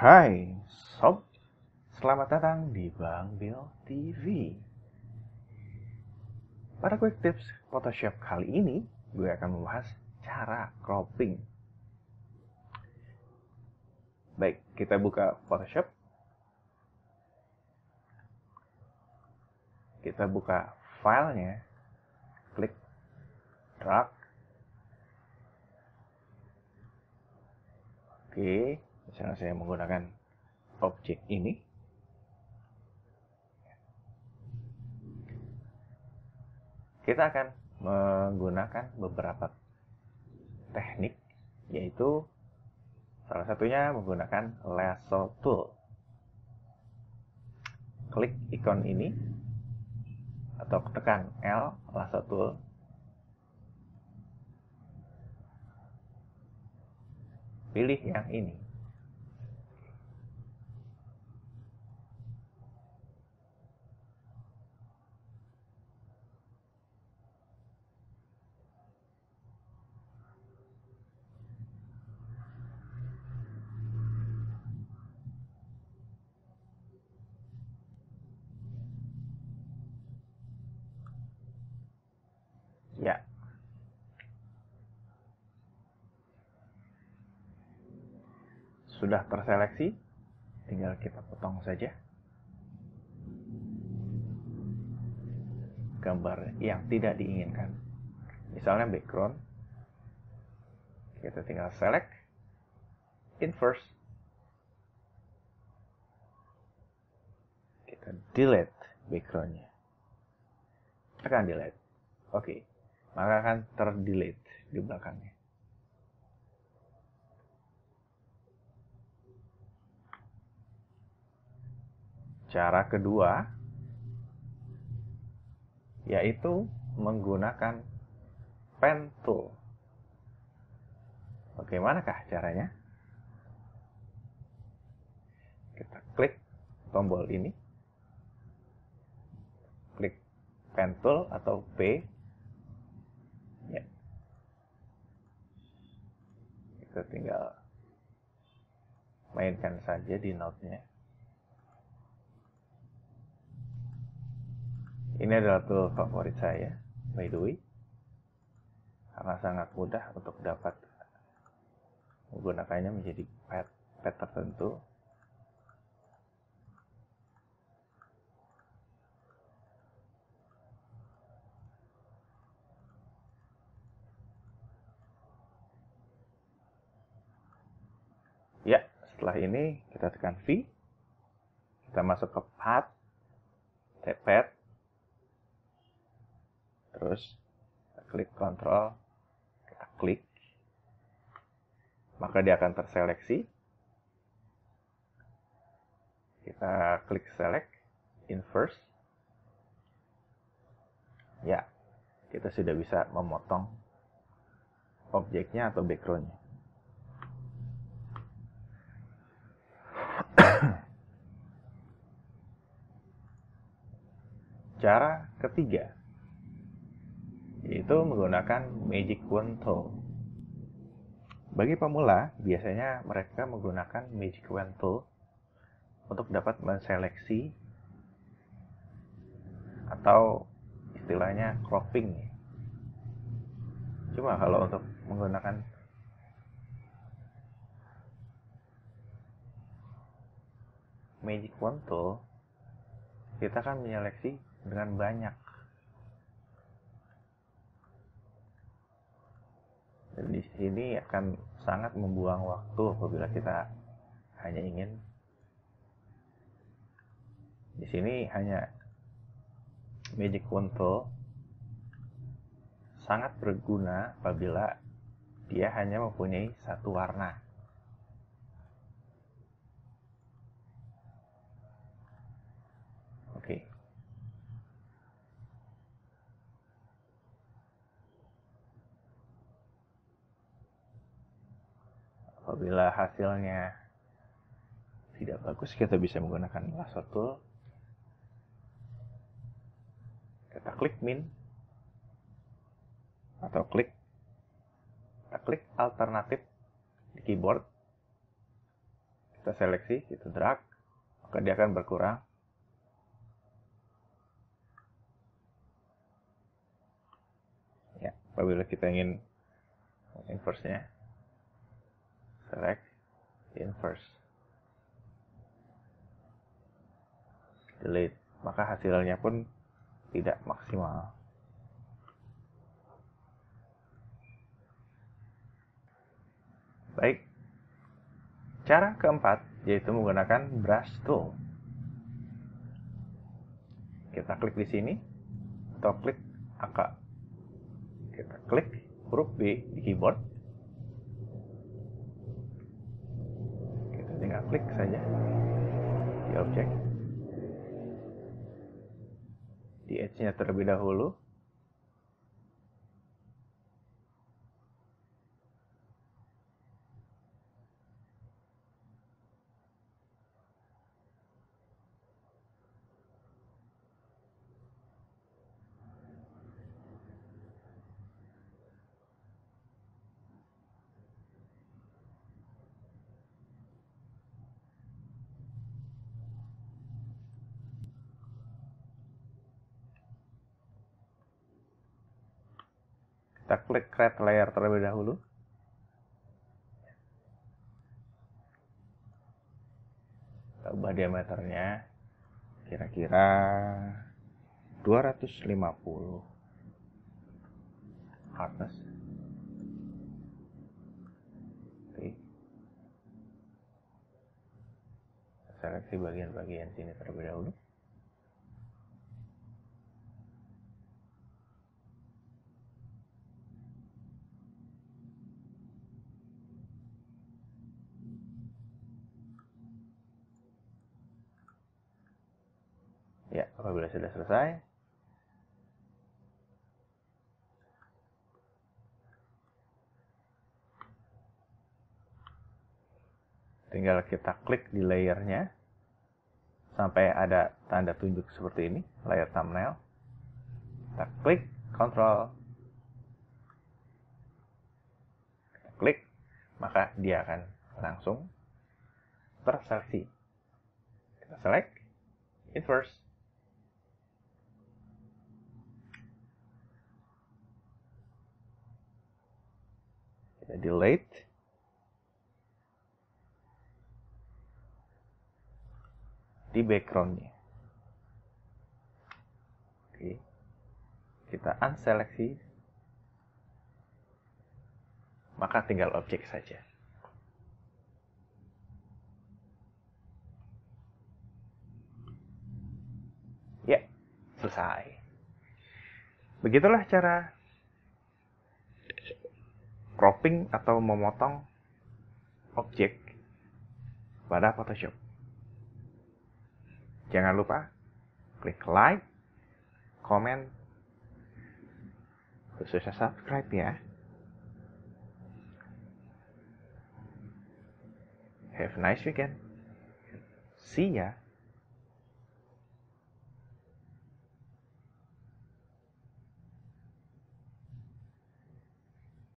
Hai Sob, selamat datang di Bang Bill TV. Pada quick tips Photoshop kali ini, gue akan membahas cara cropping. Baik, kita buka Photoshop. Kita buka filenya, klik drag. Oke, misalnya saya menggunakan objek ini kita akan menggunakan beberapa teknik yaitu salah satunya menggunakan lasso tool klik ikon ini atau tekan L lasso tool pilih yang ini Ya. Sudah terseleksi, tinggal kita potong saja. Gambar yang tidak diinginkan. Misalnya background. Kita tinggal select, inverse, kita delete backgroundnya akan delete oke maka akan terdelete di belakangnya. Cara kedua yaitu menggunakan pen tool. Bagaimanakah caranya? Kita klik tombol ini. Klik pen tool atau P kita tinggal mainkan saja di node-nya. Ini adalah tool favorit saya, by the way, karena sangat mudah untuk dapat menggunakannya menjadi pet, pet tertentu Ya, setelah ini kita tekan V. Kita masuk ke path, tepet terus kita klik Control, kita klik, maka dia akan terseleksi. Kita klik select, inverse. Ya, kita sudah bisa memotong objeknya atau backgroundnya. Cara ketiga yaitu menggunakan Magic Wand Tool. Bagi pemula, biasanya mereka menggunakan Magic Wand Tool untuk dapat menseleksi atau istilahnya cropping. Cuma kalau untuk menggunakan Magic Wand Tool, kita akan menyeleksi dengan banyak dan di sini akan sangat membuang waktu apabila kita hanya ingin di sini hanya magic control sangat berguna apabila dia hanya mempunyai satu warna Apabila hasilnya tidak bagus, kita bisa menggunakan lasso tool. Kita klik min atau klik kita klik alternatif di keyboard kita seleksi, kita drag maka dia akan berkurang ya apabila kita ingin inverse-nya select inverse delete maka hasilnya pun tidak maksimal baik cara keempat yaitu menggunakan brush tool kita klik di sini atau klik angka kita klik huruf B di keyboard tinggal klik saja di objek di edge-nya terlebih dahulu Kita klik create layer terlebih dahulu. Kita ubah diameternya kira-kira 250 hardness. Saya Seleksi bagian-bagian sini terlebih dahulu. Ya, apabila sudah selesai. Tinggal kita klik di layernya sampai ada tanda tunjuk seperti ini, layer thumbnail. Kita klik Control, kita klik maka dia akan langsung terseleksi. Kita select inverse kita delete di backgroundnya oke kita unseleksi maka tinggal objek saja ya selesai begitulah cara cropping atau memotong objek pada Photoshop. Jangan lupa klik like, comment, khususnya subscribe ya. Have a nice weekend. See ya.